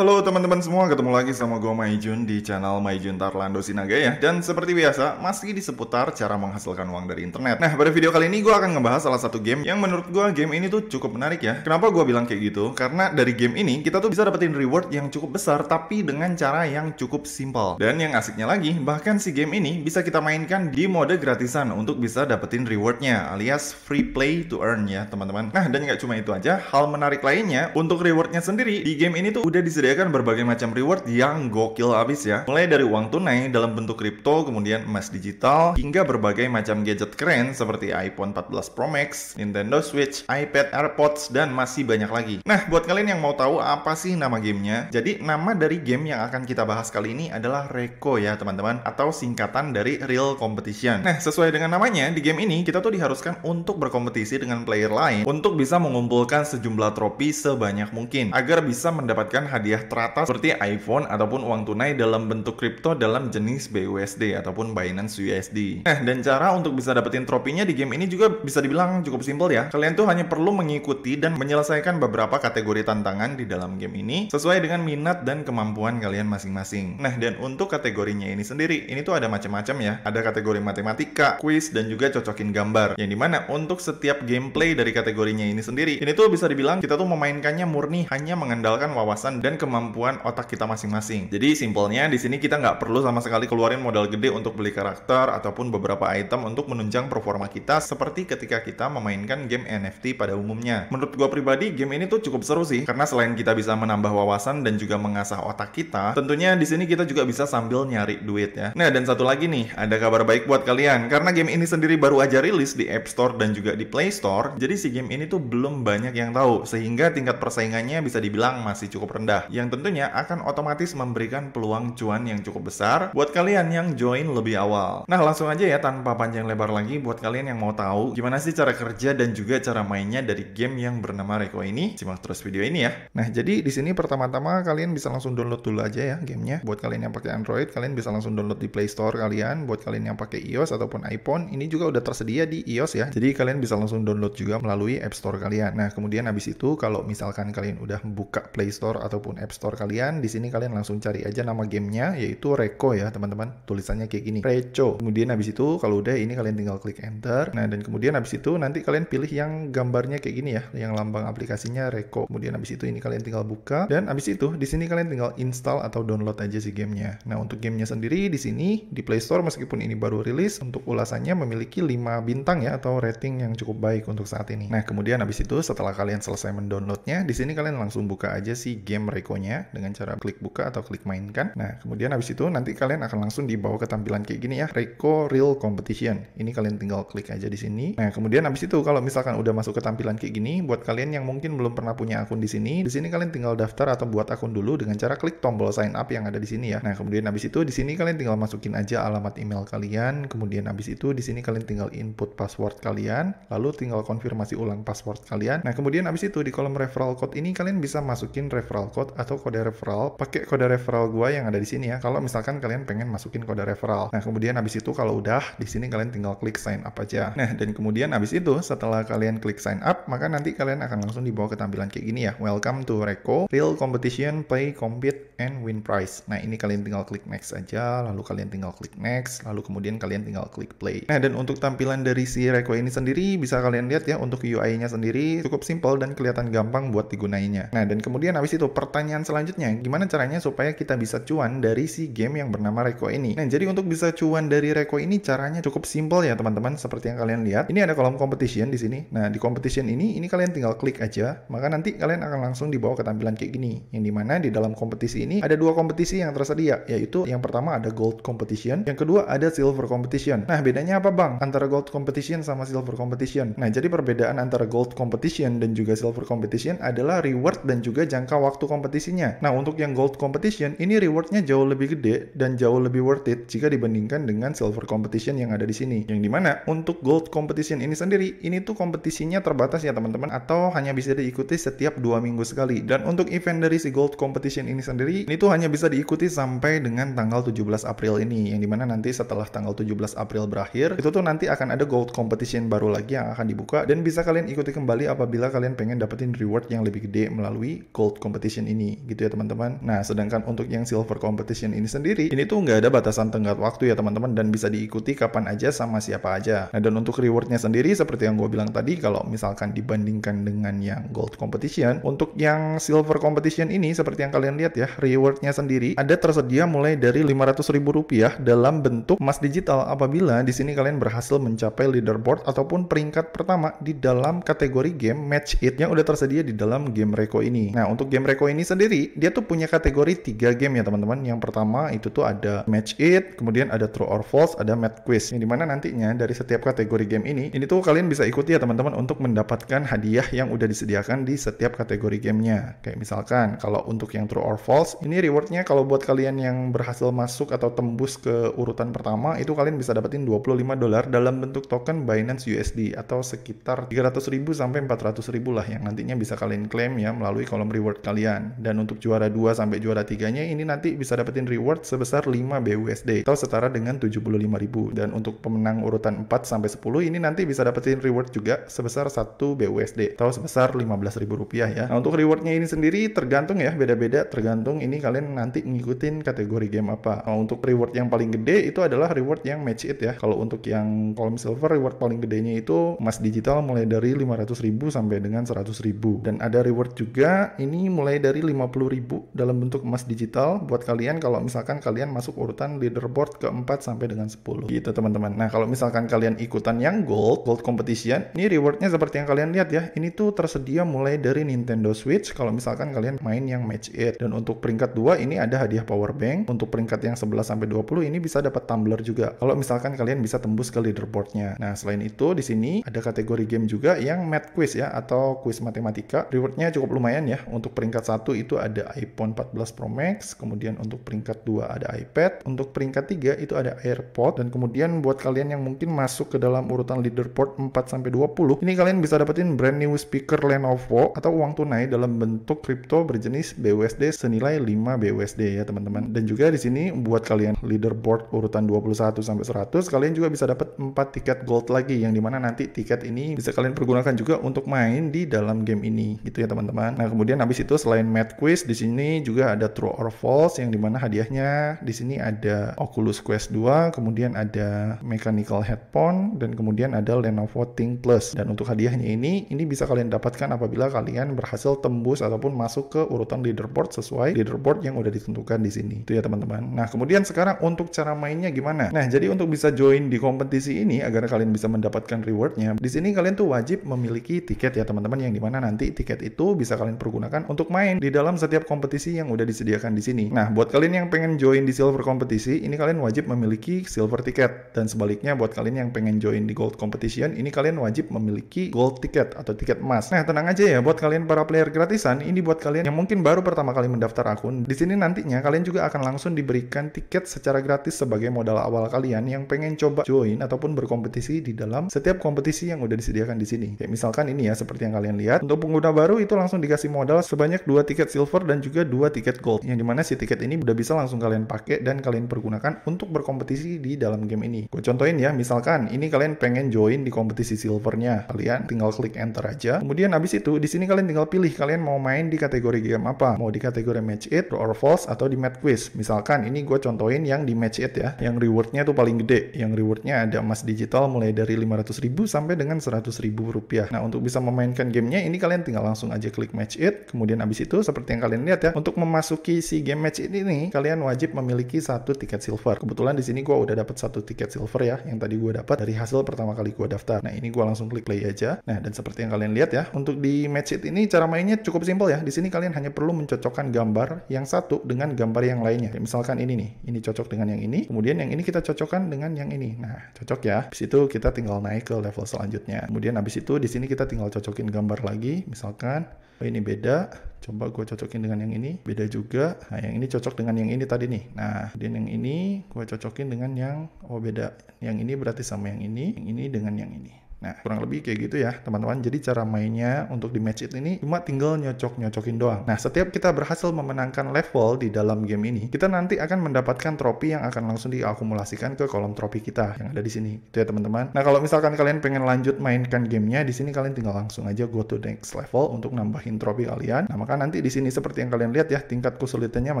Halo teman-teman semua, ketemu lagi sama gue Maijun di channel Maijun Tarlando Sinaga ya Dan seperti biasa, masih di seputar cara menghasilkan uang dari internet Nah, pada video kali ini gue akan ngebahas salah satu game yang menurut gue game ini tuh cukup menarik ya Kenapa gue bilang kayak gitu? Karena dari game ini, kita tuh bisa dapetin reward yang cukup besar Tapi dengan cara yang cukup simple Dan yang asiknya lagi, bahkan si game ini bisa kita mainkan di mode gratisan Untuk bisa dapetin rewardnya, alias free play to earn ya teman-teman Nah, dan nggak cuma itu aja, hal menarik lainnya Untuk rewardnya sendiri, di game ini tuh udah disediakan menyediakan berbagai macam reward yang gokil habis ya. Mulai dari uang tunai dalam bentuk kripto, kemudian emas digital, hingga berbagai macam gadget keren seperti iPhone 14 Pro Max, Nintendo Switch, iPad, AirPods, dan masih banyak lagi. Nah, buat kalian yang mau tahu apa sih nama gamenya, jadi nama dari game yang akan kita bahas kali ini adalah Reko ya teman-teman, atau singkatan dari Real Competition. Nah, sesuai dengan namanya, di game ini kita tuh diharuskan untuk berkompetisi dengan player lain untuk bisa mengumpulkan sejumlah trofi sebanyak mungkin, agar bisa mendapatkan hadiah hadiah teratas seperti iPhone ataupun uang tunai dalam bentuk kripto dalam jenis BUSD ataupun Binance USD. Nah eh, dan cara untuk bisa dapetin tropinya di game ini juga bisa dibilang cukup simpel ya. Kalian tuh hanya perlu mengikuti dan menyelesaikan beberapa kategori tantangan di dalam game ini sesuai dengan minat dan kemampuan kalian masing-masing. Nah, dan untuk kategorinya ini sendiri, ini tuh ada macam-macam ya. Ada kategori matematika, quiz, dan juga cocokin gambar. Yang dimana untuk setiap gameplay dari kategorinya ini sendiri, ini tuh bisa dibilang kita tuh memainkannya murni hanya mengandalkan wawasan dan kemampuan otak kita masing-masing. Jadi simpelnya di sini kita nggak perlu sama sekali keluarin modal gede untuk beli karakter ataupun beberapa item untuk menunjang performa kita seperti ketika kita memainkan game NFT pada umumnya. Menurut gua pribadi game ini tuh cukup seru sih karena selain kita bisa menambah wawasan dan juga mengasah otak kita, tentunya di sini kita juga bisa sambil nyari duit ya. Nah dan satu lagi nih ada kabar baik buat kalian karena game ini sendiri baru aja rilis di App Store dan juga di Play Store. Jadi si game ini tuh belum banyak yang tahu sehingga tingkat persaingannya bisa dibilang masih cukup rendah yang tentunya akan otomatis memberikan peluang cuan yang cukup besar buat kalian yang join lebih awal. Nah, langsung aja ya tanpa panjang lebar lagi buat kalian yang mau tahu gimana sih cara kerja dan juga cara mainnya dari game yang bernama Reko ini, simak terus video ini ya. Nah, jadi di sini pertama-tama kalian bisa langsung download dulu aja ya gamenya. Buat kalian yang pakai Android, kalian bisa langsung download di Play Store kalian. Buat kalian yang pakai iOS ataupun iPhone, ini juga udah tersedia di iOS ya. Jadi kalian bisa langsung download juga melalui App Store kalian. Nah, kemudian habis itu kalau misalkan kalian udah buka Play Store ataupun App Store kalian. Di sini kalian langsung cari aja nama gamenya, yaitu Reco ya teman-teman. Tulisannya kayak gini, Reco. Kemudian habis itu kalau udah ini kalian tinggal klik enter. Nah dan kemudian habis itu nanti kalian pilih yang gambarnya kayak gini ya, yang lambang aplikasinya Reco. Kemudian habis itu ini kalian tinggal buka dan habis itu di sini kalian tinggal install atau download aja si gamenya. Nah untuk gamenya sendiri di sini di Play Store meskipun ini baru rilis untuk ulasannya memiliki 5 bintang ya atau rating yang cukup baik untuk saat ini. Nah kemudian habis itu setelah kalian selesai mendownloadnya di sini kalian langsung buka aja si game Reco dengan cara klik buka atau klik mainkan. Nah, kemudian habis itu nanti kalian akan langsung dibawa ke tampilan kayak gini ya, Reco Real Competition. Ini kalian tinggal klik aja di sini. Nah, kemudian habis itu kalau misalkan udah masuk ke tampilan kayak gini, buat kalian yang mungkin belum pernah punya akun di sini, di sini kalian tinggal daftar atau buat akun dulu dengan cara klik tombol sign up yang ada di sini ya. Nah, kemudian habis itu di sini kalian tinggal masukin aja alamat email kalian, kemudian habis itu di sini kalian tinggal input password kalian, lalu tinggal konfirmasi ulang password kalian. Nah, kemudian habis itu di kolom referral code ini kalian bisa masukin referral code atau kode referral pakai kode referral gua yang ada di sini ya kalau misalkan kalian pengen masukin kode referral nah kemudian habis itu kalau udah di sini kalian tinggal klik sign up aja nah dan kemudian habis itu setelah kalian klik sign up maka nanti kalian akan langsung dibawa ke tampilan kayak gini ya welcome to Reko real competition play compete and win prize nah ini kalian tinggal klik next aja lalu kalian tinggal klik next lalu kemudian kalian tinggal klik play nah dan untuk tampilan dari si Reko ini sendiri bisa kalian lihat ya untuk UI nya sendiri cukup simple dan kelihatan gampang buat digunainya nah dan kemudian habis itu pertanyaan pertanyaan selanjutnya, gimana caranya supaya kita bisa cuan dari si game yang bernama Reko ini? Nah, jadi untuk bisa cuan dari Reko ini caranya cukup simple ya teman-teman, seperti yang kalian lihat. Ini ada kolom competition di sini. Nah, di competition ini, ini kalian tinggal klik aja, maka nanti kalian akan langsung dibawa ke tampilan kayak gini. Yang dimana di dalam kompetisi ini ada dua kompetisi yang tersedia, yaitu yang pertama ada gold competition, yang kedua ada silver competition. Nah, bedanya apa bang? Antara gold competition sama silver competition. Nah, jadi perbedaan antara gold competition dan juga silver competition adalah reward dan juga jangka waktu kompetisi kompetisinya. Nah, untuk yang gold competition, ini rewardnya jauh lebih gede dan jauh lebih worth it jika dibandingkan dengan silver competition yang ada di sini. Yang dimana untuk gold competition ini sendiri, ini tuh kompetisinya terbatas ya teman-teman, atau hanya bisa diikuti setiap dua minggu sekali. Dan untuk event dari si gold competition ini sendiri, ini tuh hanya bisa diikuti sampai dengan tanggal 17 April ini, yang dimana nanti setelah tanggal 17 April berakhir, itu tuh nanti akan ada gold competition baru lagi yang akan dibuka, dan bisa kalian ikuti kembali apabila kalian pengen dapetin reward yang lebih gede melalui gold competition ini gitu ya teman-teman. Nah, sedangkan untuk yang silver competition ini sendiri, ini tuh nggak ada batasan tenggat waktu ya teman-teman dan bisa diikuti kapan aja sama siapa aja. Nah, dan untuk rewardnya sendiri seperti yang gue bilang tadi, kalau misalkan dibandingkan dengan yang gold competition, untuk yang silver competition ini seperti yang kalian lihat ya, rewardnya sendiri ada tersedia mulai dari ribu rupiah dalam bentuk emas digital apabila di sini kalian berhasil mencapai leaderboard ataupun peringkat pertama di dalam kategori game match it yang udah tersedia di dalam game Reko ini. Nah, untuk game Reko ini sendiri dia tuh punya kategori tiga game ya teman-teman. Yang pertama itu tuh ada match it, kemudian ada true or false, ada math quiz. Yang dimana nantinya dari setiap kategori game ini, ini tuh kalian bisa ikuti ya teman-teman untuk mendapatkan hadiah yang udah disediakan di setiap kategori gamenya. Kayak misalkan kalau untuk yang true or false, ini rewardnya kalau buat kalian yang berhasil masuk atau tembus ke urutan pertama itu kalian bisa dapetin 25 dolar dalam bentuk token Binance USD atau sekitar 300 ribu sampai 400 ribu lah yang nantinya bisa kalian klaim ya melalui kolom reward kalian. Dan untuk juara 2 sampai juara 3-nya ini nanti bisa dapetin reward sebesar 5 BUSD atau setara dengan 75.000. Dan untuk pemenang urutan 4 sampai 10 ini nanti bisa dapetin reward juga sebesar 1 BUSD atau sebesar 15.000 rupiah ya. Nah, untuk rewardnya ini sendiri tergantung ya, beda-beda tergantung ini kalian nanti ngikutin kategori game apa. Nah, untuk reward yang paling gede itu adalah reward yang match it ya. Kalau untuk yang kolom silver reward paling gedenya itu emas digital mulai dari 500.000 sampai dengan 100.000 dan ada reward juga ini mulai dari 50.000 dalam bentuk emas digital buat kalian kalau misalkan kalian masuk urutan leaderboard keempat sampai dengan 10 gitu teman-teman. Nah kalau misalkan kalian ikutan yang gold, gold competition, ini rewardnya seperti yang kalian lihat ya, ini tuh tersedia mulai dari Nintendo Switch kalau misalkan kalian main yang match 8. Dan untuk peringkat 2 ini ada hadiah power bank, untuk peringkat yang 11 sampai 20 ini bisa dapat tumbler juga. Kalau misalkan kalian bisa tembus ke leaderboardnya. Nah selain itu di sini ada kategori game juga yang math quiz ya atau quiz matematika. Rewardnya cukup lumayan ya untuk peringkat 1 itu ada iPhone 14 Pro Max, kemudian untuk peringkat 2 ada iPad, untuk peringkat 3 itu ada AirPod, dan kemudian buat kalian yang mungkin masuk ke dalam urutan leaderboard 4-20, ini kalian bisa dapetin brand new speaker Lenovo atau uang tunai dalam bentuk kripto berjenis BUSD senilai 5 BUSD ya teman-teman. Dan juga di sini buat kalian leaderboard urutan 21 sampai 100, kalian juga bisa dapat 4 tiket gold lagi yang dimana nanti tiket ini bisa kalian pergunakan juga untuk main di dalam game ini gitu ya teman-teman. Nah kemudian habis itu selain match Night Quiz. Di sini juga ada True or False yang dimana hadiahnya di sini ada Oculus Quest 2, kemudian ada Mechanical Headphone, dan kemudian ada Lenovo Think Plus. Dan untuk hadiahnya ini, ini bisa kalian dapatkan apabila kalian berhasil tembus ataupun masuk ke urutan leaderboard sesuai leaderboard yang udah ditentukan di sini. Itu ya teman-teman. Nah kemudian sekarang untuk cara mainnya gimana? Nah jadi untuk bisa join di kompetisi ini agar kalian bisa mendapatkan rewardnya, di sini kalian tuh wajib memiliki tiket ya teman-teman yang dimana nanti tiket itu bisa kalian pergunakan untuk main di dalam dalam setiap kompetisi yang udah disediakan di sini. Nah, buat kalian yang pengen join di silver kompetisi, ini kalian wajib memiliki silver ticket. Dan sebaliknya, buat kalian yang pengen join di gold competition, ini kalian wajib memiliki gold ticket atau tiket emas. Nah, tenang aja ya, buat kalian para player gratisan, ini buat kalian yang mungkin baru pertama kali mendaftar akun, di sini nantinya kalian juga akan langsung diberikan tiket secara gratis sebagai modal awal kalian yang pengen coba join ataupun berkompetisi di dalam setiap kompetisi yang udah disediakan di sini. Kayak misalkan ini ya, seperti yang kalian lihat, untuk pengguna baru itu langsung dikasih modal sebanyak dua tiket tiket silver dan juga dua tiket gold yang dimana si tiket ini udah bisa langsung kalian pakai dan kalian pergunakan untuk berkompetisi di dalam game ini. Gue contohin ya, misalkan ini kalian pengen join di kompetisi silvernya, kalian tinggal klik enter aja. Kemudian abis itu di sini kalian tinggal pilih kalian mau main di kategori game apa, mau di kategori match it, or false atau di match quiz. Misalkan ini gue contohin yang di match it ya, yang rewardnya tuh paling gede, yang rewardnya ada emas digital mulai dari 500 ribu sampai dengan 100 ribu rupiah. Nah untuk bisa memainkan gamenya ini kalian tinggal langsung aja klik match it, kemudian abis itu seperti seperti yang kalian lihat ya. Untuk memasuki si game match ini nih, kalian wajib memiliki satu tiket silver. Kebetulan di sini gue udah dapat satu tiket silver ya, yang tadi gue dapat dari hasil pertama kali gue daftar. Nah ini gue langsung klik play aja. Nah dan seperti yang kalian lihat ya, untuk di match it ini cara mainnya cukup simpel ya. Di sini kalian hanya perlu mencocokkan gambar yang satu dengan gambar yang lainnya. Kayak misalkan ini nih, ini cocok dengan yang ini. Kemudian yang ini kita cocokkan dengan yang ini. Nah cocok ya. Habis itu kita tinggal naik ke level selanjutnya. Kemudian habis itu di sini kita tinggal cocokin gambar lagi, misalkan oh ini beda coba gue cocokin dengan yang ini beda juga nah yang ini cocok dengan yang ini tadi nih nah dan yang ini gue cocokin dengan yang oh beda yang ini berarti sama yang ini yang ini dengan yang ini Nah, kurang lebih kayak gitu ya, teman-teman. Jadi cara mainnya untuk di match it ini cuma tinggal nyocok-nyocokin doang. Nah, setiap kita berhasil memenangkan level di dalam game ini, kita nanti akan mendapatkan trofi yang akan langsung diakumulasikan ke kolom trofi kita yang ada di sini. itu ya, teman-teman. Nah, kalau misalkan kalian pengen lanjut mainkan gamenya, di sini kalian tinggal langsung aja go to next level untuk nambahin trofi kalian. Nah, maka nanti di sini seperti yang kalian lihat ya, tingkat kesulitannya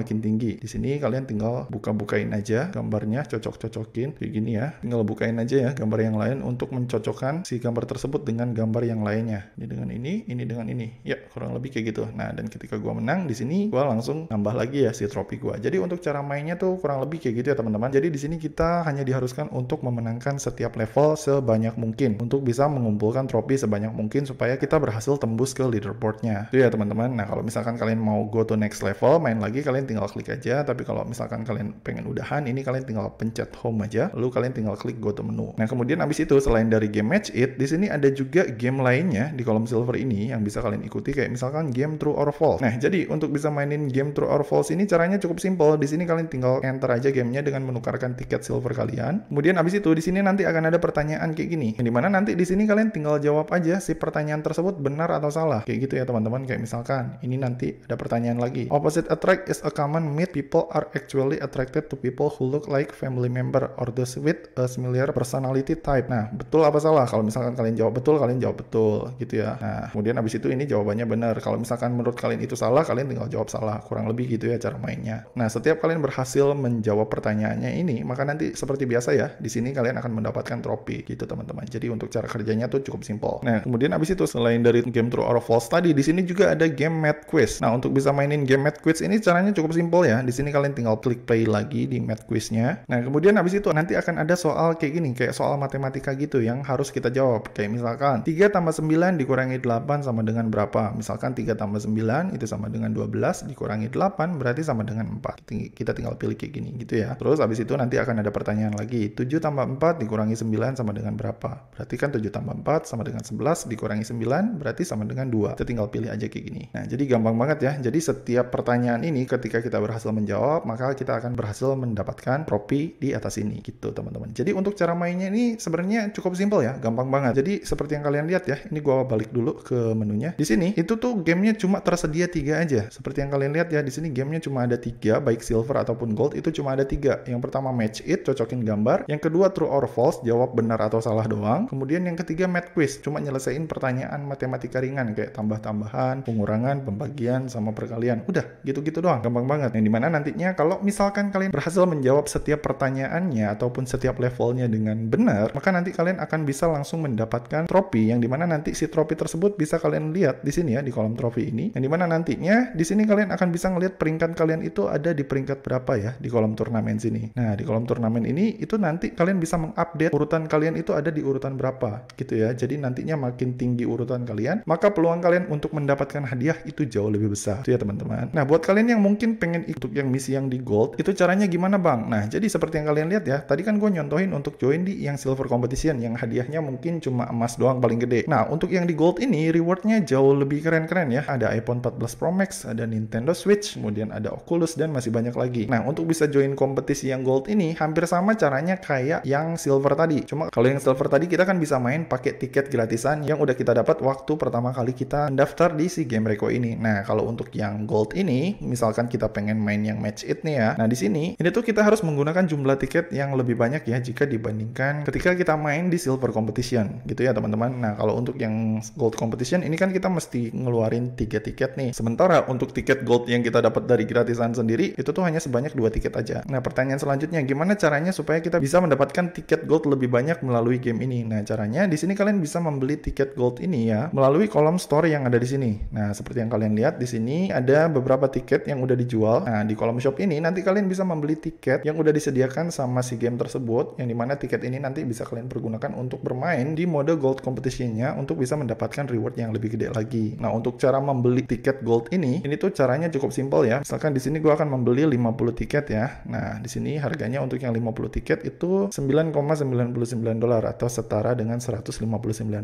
makin tinggi. Di sini kalian tinggal buka-bukain aja gambarnya, cocok-cocokin kayak gini ya. Tinggal bukain aja ya gambar yang lain untuk mencocokkan si gambar tersebut dengan gambar yang lainnya. Ini dengan ini, ini dengan ini. Ya, kurang lebih kayak gitu. Nah, dan ketika gua menang di sini gua langsung nambah lagi ya si trofi gua. Jadi untuk cara mainnya tuh kurang lebih kayak gitu ya, teman-teman. Jadi di sini kita hanya diharuskan untuk memenangkan setiap level sebanyak mungkin untuk bisa mengumpulkan trofi sebanyak mungkin supaya kita berhasil tembus ke leaderboardnya. Itu ya, teman-teman. Nah, kalau misalkan kalian mau go to next level, main lagi kalian tinggal klik aja, tapi kalau misalkan kalian pengen udahan, ini kalian tinggal pencet home aja, lalu kalian tinggal klik go to menu. Nah, kemudian abis itu selain dari game match it. Di sini ada juga game lainnya di kolom silver ini yang bisa kalian ikuti kayak misalkan game true or false. Nah, jadi untuk bisa mainin game true or false ini caranya cukup simple. Di sini kalian tinggal enter aja gamenya dengan menukarkan tiket silver kalian. Kemudian abis itu di sini nanti akan ada pertanyaan kayak gini. Yang dimana nanti di sini kalian tinggal jawab aja si pertanyaan tersebut benar atau salah. Kayak gitu ya teman-teman. Kayak misalkan ini nanti ada pertanyaan lagi. Opposite attract is a common myth. People are actually attracted to people who look like family member or those with a similar personality type. Nah, betul apa salah? Kalau misalkan kalian jawab betul, kalian jawab betul gitu ya. Nah, kemudian abis itu ini jawabannya benar. Kalau misalkan menurut kalian itu salah, kalian tinggal jawab salah. Kurang lebih gitu ya cara mainnya. Nah, setiap kalian berhasil menjawab pertanyaannya ini, maka nanti seperti biasa ya, di sini kalian akan mendapatkan trofi, gitu teman-teman. Jadi untuk cara kerjanya tuh cukup simpel. Nah, kemudian abis itu selain dari game true or false tadi, di sini juga ada game math quiz. Nah, untuk bisa mainin game math quiz ini caranya cukup simpel ya. Di sini kalian tinggal klik play lagi di math quiznya. Nah, kemudian abis itu nanti akan ada soal kayak gini, kayak soal matematika gitu yang harus kita jawab jawab. Kayak misalkan 3 tambah 9 dikurangi 8 sama dengan berapa? Misalkan 3 tambah 9 itu sama dengan 12 dikurangi 8 berarti sama dengan 4. Kita tinggal pilih kayak gini gitu ya. Terus habis itu nanti akan ada pertanyaan lagi. 7 tambah 4 dikurangi 9 sama dengan berapa? Berarti kan 7 tambah 4 sama dengan 11 dikurangi 9 berarti sama dengan 2. Kita tinggal pilih aja kayak gini. Nah jadi gampang banget ya. Jadi setiap pertanyaan ini ketika kita berhasil menjawab maka kita akan berhasil mendapatkan tropi di atas ini gitu teman-teman. Jadi untuk cara mainnya ini sebenarnya cukup simpel ya. Gampang banget. Jadi seperti yang kalian lihat ya, ini gua balik dulu ke menunya. Di sini itu tuh gamenya cuma tersedia tiga aja. Seperti yang kalian lihat ya, di sini gamenya cuma ada tiga, baik silver ataupun gold itu cuma ada tiga. Yang pertama match it, cocokin gambar. Yang kedua true or false, jawab benar atau salah doang. Kemudian yang ketiga math quiz, cuma nyelesain pertanyaan matematika ringan kayak tambah-tambahan, pengurangan, pembagian, sama perkalian. Udah, gitu-gitu doang, gampang banget. Yang dimana nantinya kalau misalkan kalian berhasil menjawab setiap pertanyaannya ataupun setiap levelnya dengan benar, maka nanti kalian akan bisa langsung langsung mendapatkan tropi yang dimana nanti si tropi tersebut bisa kalian lihat di sini ya di kolom trofi ini yang dimana nantinya di sini kalian akan bisa ngelihat peringkat kalian itu ada di peringkat berapa ya di kolom turnamen sini nah di kolom turnamen ini itu nanti kalian bisa mengupdate urutan kalian itu ada di urutan berapa gitu ya jadi nantinya makin tinggi urutan kalian maka peluang kalian untuk mendapatkan hadiah itu jauh lebih besar itu ya teman-teman nah buat kalian yang mungkin pengen ikut yang misi yang di gold itu caranya gimana bang nah jadi seperti yang kalian lihat ya tadi kan gue nyontohin untuk join di yang silver competition yang hadiahnya mungkin mungkin cuma emas doang paling gede. Nah, untuk yang di gold ini, rewardnya jauh lebih keren-keren ya. Ada iPhone 14 Pro Max, ada Nintendo Switch, kemudian ada Oculus, dan masih banyak lagi. Nah, untuk bisa join kompetisi yang gold ini, hampir sama caranya kayak yang silver tadi. Cuma kalau yang silver tadi, kita kan bisa main pakai tiket gratisan yang udah kita dapat waktu pertama kali kita daftar di si Game Reko ini. Nah, kalau untuk yang gold ini, misalkan kita pengen main yang match it nih ya. Nah, di sini, ini tuh kita harus menggunakan jumlah tiket yang lebih banyak ya jika dibandingkan ketika kita main di silver competition competition gitu ya teman-teman. Nah kalau untuk yang gold competition ini kan kita mesti ngeluarin tiga tiket nih. Sementara untuk tiket gold yang kita dapat dari gratisan sendiri itu tuh hanya sebanyak dua tiket aja. Nah pertanyaan selanjutnya gimana caranya supaya kita bisa mendapatkan tiket gold lebih banyak melalui game ini? Nah caranya di sini kalian bisa membeli tiket gold ini ya melalui kolom store yang ada di sini. Nah seperti yang kalian lihat di sini ada beberapa tiket yang udah dijual. Nah di kolom shop ini nanti kalian bisa membeli tiket yang udah disediakan sama si game tersebut yang dimana tiket ini nanti bisa kalian pergunakan untuk bermain main di mode gold competitionnya untuk bisa mendapatkan reward yang lebih gede lagi. Nah, untuk cara membeli tiket gold ini, ini tuh caranya cukup simpel ya. Misalkan di sini gue akan membeli 50 tiket ya. Nah, di sini harganya untuk yang 50 tiket itu 9,99 dolar atau setara dengan 159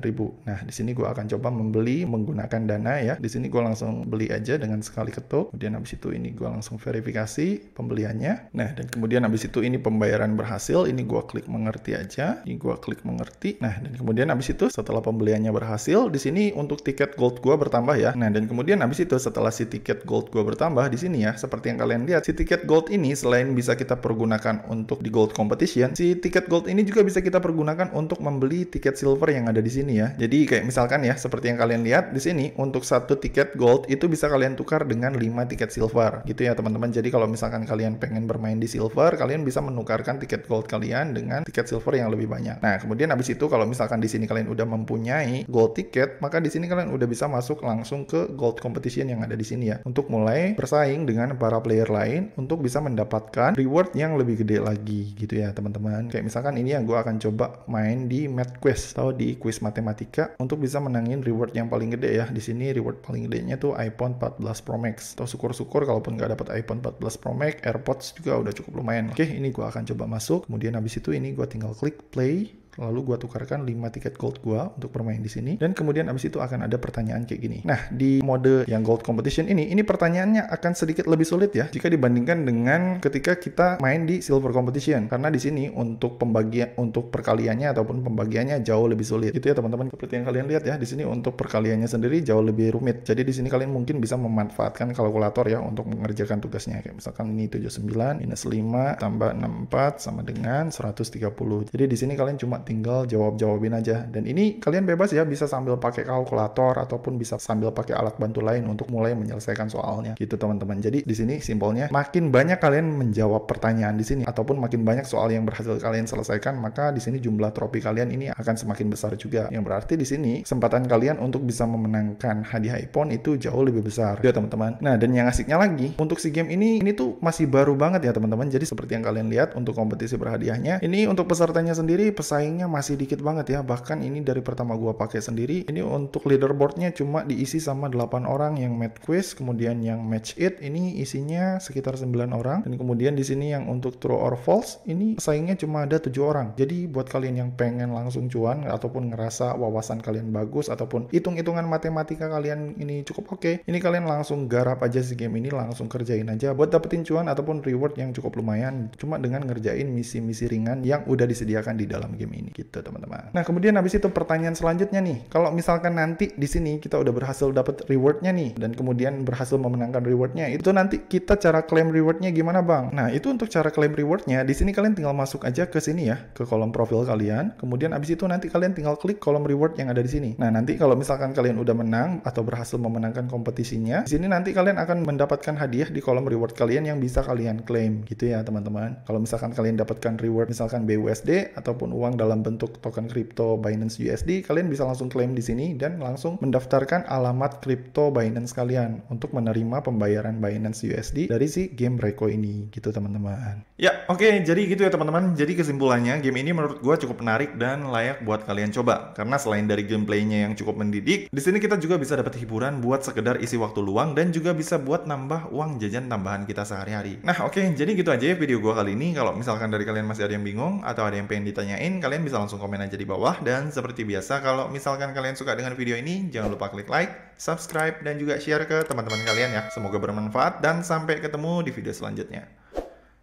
ribu. Nah, di sini gue akan coba membeli menggunakan dana ya. Di sini gue langsung beli aja dengan sekali ketuk. Kemudian habis itu ini gue langsung verifikasi pembeliannya. Nah, dan kemudian habis itu ini pembayaran berhasil. Ini gue klik mengerti aja. Ini gue klik mengerti. Nah, dan kemudian habis itu setelah pembeliannya berhasil, di sini untuk tiket gold gua bertambah ya. Nah, dan kemudian habis itu setelah si tiket gold gua bertambah di sini ya, seperti yang kalian lihat, si tiket gold ini selain bisa kita pergunakan untuk di gold competition, si tiket gold ini juga bisa kita pergunakan untuk membeli tiket silver yang ada di sini ya. Jadi kayak misalkan ya, seperti yang kalian lihat di sini untuk satu tiket gold itu bisa kalian tukar dengan 5 tiket silver gitu ya teman-teman. Jadi kalau misalkan kalian pengen bermain di silver, kalian bisa menukarkan tiket gold kalian dengan tiket silver yang lebih banyak. Nah, kemudian habis itu kalau misalkan di sini kalian udah mempunyai gold ticket, maka di sini kalian udah bisa masuk langsung ke gold competition yang ada di sini ya. Untuk mulai bersaing dengan para player lain untuk bisa mendapatkan reward yang lebih gede lagi gitu ya teman-teman. Kayak misalkan ini yang gue akan coba main di math quest atau di quiz matematika untuk bisa menangin reward yang paling gede ya. Di sini reward paling gedenya tuh iPhone 14 Pro Max. Atau syukur-syukur kalaupun nggak dapat iPhone 14 Pro Max, AirPods juga udah cukup lumayan. Oke, ini gue akan coba masuk. Kemudian habis itu ini gue tinggal klik play lalu gue tukarkan 5 tiket gold gue untuk bermain di sini dan kemudian abis itu akan ada pertanyaan kayak gini nah di mode yang gold competition ini ini pertanyaannya akan sedikit lebih sulit ya jika dibandingkan dengan ketika kita main di silver competition karena di sini untuk pembagian untuk perkaliannya ataupun pembagiannya jauh lebih sulit gitu ya teman-teman seperti yang kalian lihat ya di sini untuk perkaliannya sendiri jauh lebih rumit jadi di sini kalian mungkin bisa memanfaatkan kalkulator ya untuk mengerjakan tugasnya kayak misalkan ini 79 minus 5 tambah 64 sama dengan 130 jadi di sini kalian cuma tinggal jawab-jawabin aja. Dan ini kalian bebas ya, bisa sambil pakai kalkulator ataupun bisa sambil pakai alat bantu lain untuk mulai menyelesaikan soalnya. Gitu teman-teman. Jadi di sini simpelnya makin banyak kalian menjawab pertanyaan di sini ataupun makin banyak soal yang berhasil kalian selesaikan, maka di sini jumlah tropi kalian ini akan semakin besar juga. Yang berarti di sini kesempatan kalian untuk bisa memenangkan hadiah iPhone itu jauh lebih besar. Ya teman-teman. Nah, dan yang asiknya lagi, untuk si game ini ini tuh masih baru banget ya teman-teman. Jadi seperti yang kalian lihat untuk kompetisi berhadiahnya, ini untuk pesertanya sendiri pesaing masih dikit banget ya. Bahkan ini dari pertama gua pakai sendiri. Ini untuk leaderboardnya cuma diisi sama 8 orang yang match quiz, kemudian yang match it ini isinya sekitar 9 orang dan kemudian di sini yang untuk true or false ini saingnya cuma ada tujuh orang. Jadi buat kalian yang pengen langsung cuan ataupun ngerasa wawasan kalian bagus ataupun hitung-hitungan matematika kalian ini cukup oke, okay, ini kalian langsung garap aja si game ini langsung kerjain aja buat dapetin cuan ataupun reward yang cukup lumayan cuma dengan ngerjain misi-misi ringan yang udah disediakan di dalam game ini ini gitu teman-teman. Nah kemudian habis itu pertanyaan selanjutnya nih, kalau misalkan nanti di sini kita udah berhasil dapat rewardnya nih dan kemudian berhasil memenangkan rewardnya, itu nanti kita cara klaim rewardnya gimana bang? Nah itu untuk cara klaim rewardnya di sini kalian tinggal masuk aja ke sini ya ke kolom profil kalian, kemudian habis itu nanti kalian tinggal klik kolom reward yang ada di sini. Nah nanti kalau misalkan kalian udah menang atau berhasil memenangkan kompetisinya, di sini nanti kalian akan mendapatkan hadiah di kolom reward kalian yang bisa kalian klaim gitu ya teman-teman. Kalau misalkan kalian dapatkan reward misalkan BUSD ataupun uang dalam dalam bentuk token kripto Binance USD, kalian bisa langsung klaim di sini dan langsung mendaftarkan alamat kripto Binance kalian untuk menerima pembayaran Binance USD dari si game Reko ini gitu teman-teman. Ya, oke, okay, jadi gitu ya teman-teman. Jadi kesimpulannya game ini menurut gue cukup menarik dan layak buat kalian coba karena selain dari gameplaynya yang cukup mendidik, di sini kita juga bisa dapat hiburan buat sekedar isi waktu luang dan juga bisa buat nambah uang jajan tambahan kita sehari-hari. Nah, oke, okay, jadi gitu aja ya video gue kali ini. Kalau misalkan dari kalian masih ada yang bingung atau ada yang pengen ditanyain, kalian kalian bisa langsung komen aja di bawah. Dan seperti biasa, kalau misalkan kalian suka dengan video ini, jangan lupa klik like, subscribe, dan juga share ke teman-teman kalian ya. Semoga bermanfaat dan sampai ketemu di video selanjutnya.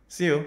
See you!